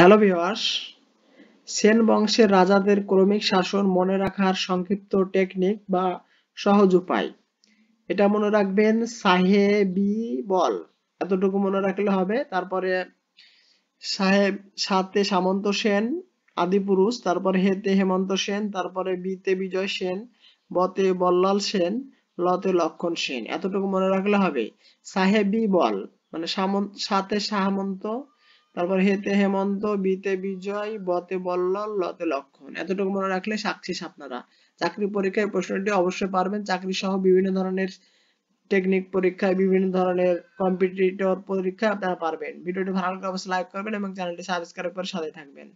hello viewers Sen বংশের রাজাদের ক্রমিক শাসন মনে রাখার সংক্ষিপ্ত টেকনিক বা সহজ উপায় এটা মনে রাখবেন সাহেবি বল এতটুকু মনে রাখলে হবে তারপরে সাহেব সাতে সামন্ত সেন আদিপুরুষ তারপরে হেতে হেমন্ত সেন তারপরে বিতে বিজয় সেন বতে বল্লাল সেন লতে লক্ষণ সেন এতটুকু মনে রাখলে হবে সাহেবি বল মানে সামন্ত সাথে সামন্ত তারপর হেতে হেমন্ত বিতে বিজয় বতে বল্লল লতে লক্ষণ এতটুকু মনে রাখলে সাকসেস আপনারা চাকরি পরীক্ষায় প্রশ্নটি অবশ্যই পারবেন চাকরি সহ বিভিন্ন ধরনের টেকনিক পরীক্ষায় বিভিন্ন ধরনের কম্পিটিটর পরীক্ষায় আপনারা পারবেন ভিডিওটি ভালো লাগলে অবশ্যই লাইক করবেন এবং চ্যানেলটি সাবস্ক্রাইব করে সাথে থাকবেন